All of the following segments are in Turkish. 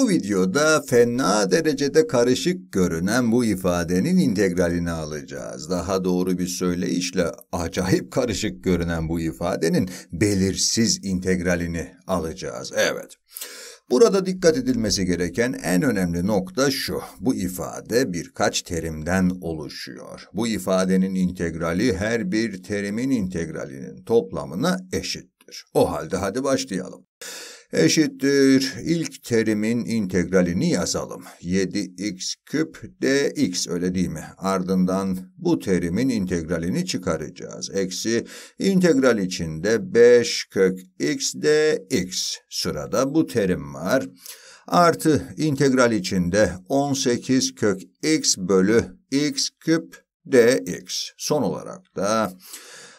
Bu videoda fena derecede karışık görünen bu ifadenin integralini alacağız. Daha doğru bir söyleyişle acayip karışık görünen bu ifadenin belirsiz integralini alacağız. Evet. Burada dikkat edilmesi gereken en önemli nokta şu. Bu ifade birkaç terimden oluşuyor. Bu ifadenin integrali her bir terimin integralinin toplamına eşittir. O halde hadi başlayalım eşittir. ilk terimin integralini yazalım. 7x küp dx öyle değil mi? Ardından bu terimin integralini çıkaracağız. Eksi integral içinde 5 kök x dx. Sırada bu terim var. Artı integral içinde 18 kök x bölü x küp dx. Son olarak da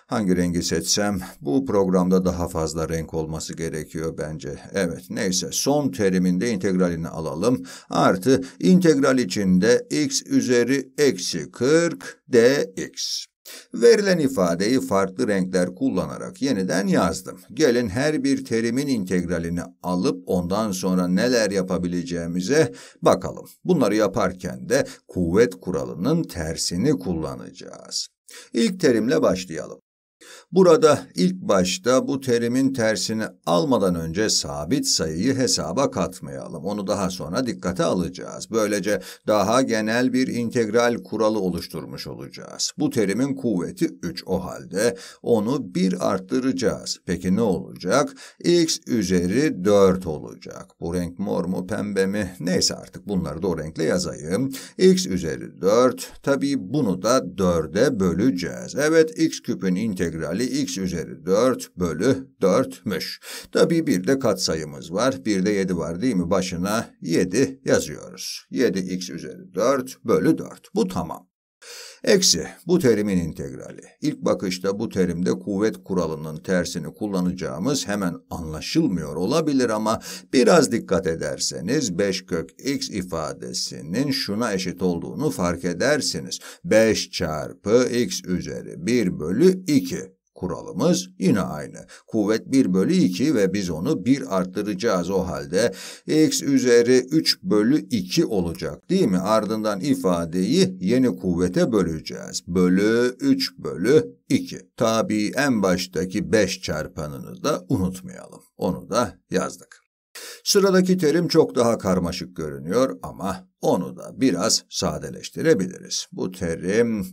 Hangi rengi seçsem bu programda daha fazla renk olması gerekiyor bence. Evet neyse son teriminde integralini alalım. Artı integral içinde x üzeri eksi 40 dx. Verilen ifadeyi farklı renkler kullanarak yeniden yazdım. Gelin her bir terimin integralini alıp ondan sonra neler yapabileceğimize bakalım. Bunları yaparken de kuvvet kuralının tersini kullanacağız. İlk terimle başlayalım. Burada ilk başta bu terimin tersini almadan önce sabit sayıyı hesaba katmayalım. Onu daha sonra dikkate alacağız. Böylece daha genel bir integral kuralı oluşturmuş olacağız. Bu terimin kuvveti 3 o halde onu 1 arttıracağız. Peki ne olacak? x üzeri 4 olacak. Bu renk mor mu pembe mi? Neyse artık bunları da o renkle yazayım. x üzeri 4 tabii bunu da 4'e böleceğiz. Evet x küpün integral integrali x üzeri 4 bölü 4'müş. Tabi bir de katsayımız var. Bir de 7 var değil mi? Başına 7 yazıyoruz. 7x üzeri 4 bölü 4. Bu tamam. Eksi, bu terimin integrali. İlk bakışta bu terimde kuvvet kuralının tersini kullanacağımız hemen anlaşılmıyor olabilir ama biraz dikkat ederseniz 5 kök x ifadesinin şuna eşit olduğunu fark edersiniz. 5 çarpı x üzeri 1 bölü 2. Kuralımız yine aynı. Kuvvet 1 bölü 2 ve biz onu 1 arttıracağız o halde. x üzeri 3 bölü 2 olacak değil mi? Ardından ifadeyi yeni kuvvete böleceğiz. Bölü 3 bölü 2. Tabi en baştaki 5 çarpanını da unutmayalım. Onu da yazdık. Sıradaki terim çok daha karmaşık görünüyor ama onu da biraz sadeleştirebiliriz. Bu terim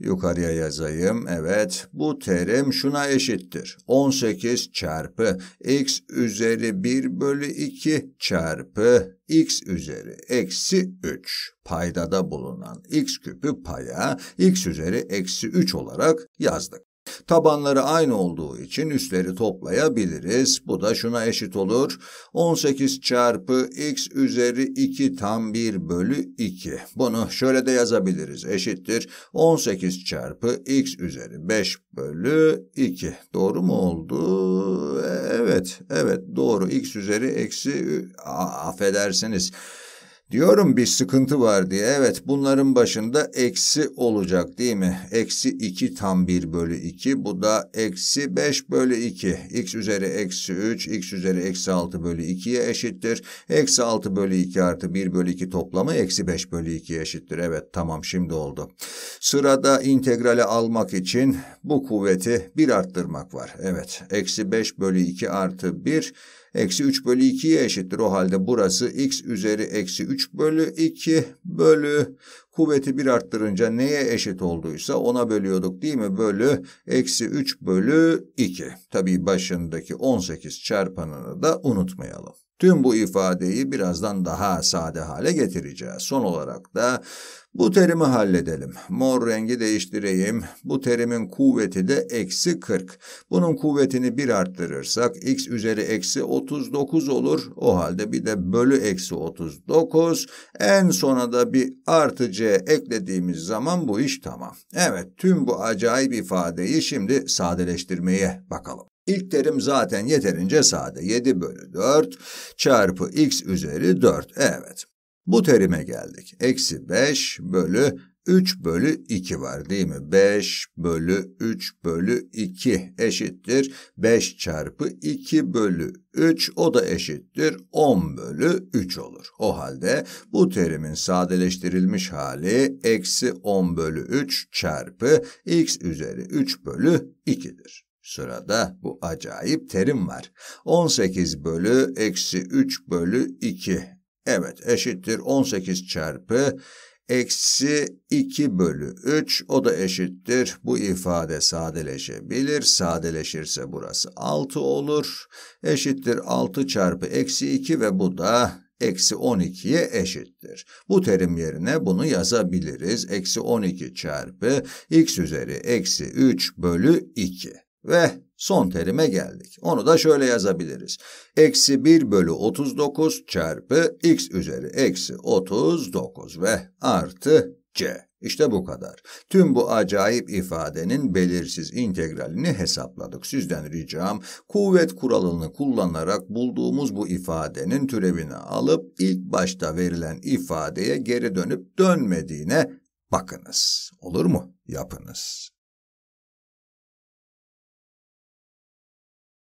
Yukarıya yazayım. Evet bu terim şuna eşittir. 18 çarpı x üzeri 1 bölü 2 çarpı x üzeri eksi 3 paydada bulunan x küpü paya x üzeri eksi 3 olarak yazdık. Tabanları aynı olduğu için üstleri toplayabiliriz. Bu da şuna eşit olur. 18 çarpı x üzeri 2 tam 1 bölü 2. Bunu şöyle de yazabiliriz. Eşittir 18 çarpı x üzeri 5 bölü 2. Doğru mu oldu? E, evet, evet doğru. x üzeri eksi affedersiniz. Diyorum bir sıkıntı var diye. Evet bunların başında eksi olacak değil mi? Eksi 2 tam 1 bölü 2. Bu da eksi 5 bölü 2. X üzeri eksi 3. X üzeri eksi 6 bölü 2'ye eşittir. Eksi 6 bölü 2 artı 1 bölü 2 toplamı eksi 5 bölü 2'ye eşittir. Evet tamam şimdi oldu. Sırada integrali almak için bu kuvveti 1 arttırmak var. Evet eksi 5 bölü 2 artı 1 Eksi 3 bölü 2'ye eşittir. O halde burası x üzeri eksi 3 bölü 2 bölü kuvveti 1 arttırınca neye eşit olduysa ona bölüyorduk değil mi? Bölü eksi 3 bölü 2. Tabii başındaki 18 çarpanını da unutmayalım. Tüm bu ifadeyi birazdan daha sade hale getireceğiz. Son olarak da bu terimi halledelim. Mor rengi değiştireyim. Bu terimin kuvveti de eksi 40. Bunun kuvvetini 1 arttırırsak x üzeri eksi 39 olur. O halde bir de bölü eksi 39. En sona da bir artı c eklediğimiz zaman bu iş tamam. Evet tüm bu acayip ifadeyi şimdi sadeleştirmeye bakalım. İlk terim zaten yeterince sade. 7 bölü 4 çarpı x üzeri 4. Evet. Bu terime geldik. Eksi 5 bölü 3 bölü 2 var değil mi? 5 bölü 3 bölü 2 eşittir. 5 çarpı 2 bölü 3 o da eşittir. 10 bölü 3 olur. O halde bu terimin sadeleştirilmiş hali eksi 10 bölü 3 çarpı x üzeri 3 bölü 2'dir. Sırada bu acayip terim var. 18 bölü eksi 3 bölü 2 Evet eşittir 18 çarpı eksi 2 bölü 3 o da eşittir. Bu ifade sadeleşebilir. Sadeleşirse burası 6 olur. Eşittir 6 çarpı eksi 2 ve bu da eksi 12'ye eşittir. Bu terim yerine bunu yazabiliriz. Eksi 12 çarpı x üzeri eksi 3 bölü 2. Ve son terime geldik. Onu da şöyle yazabiliriz. Eksi 1 bölü 39 çarpı x üzeri eksi 39 ve artı c. İşte bu kadar. Tüm bu acayip ifadenin belirsiz integralini hesapladık. Sizden ricam kuvvet kuralını kullanarak bulduğumuz bu ifadenin türevini alıp ilk başta verilen ifadeye geri dönüp dönmediğine bakınız. Olur mu? Yapınız.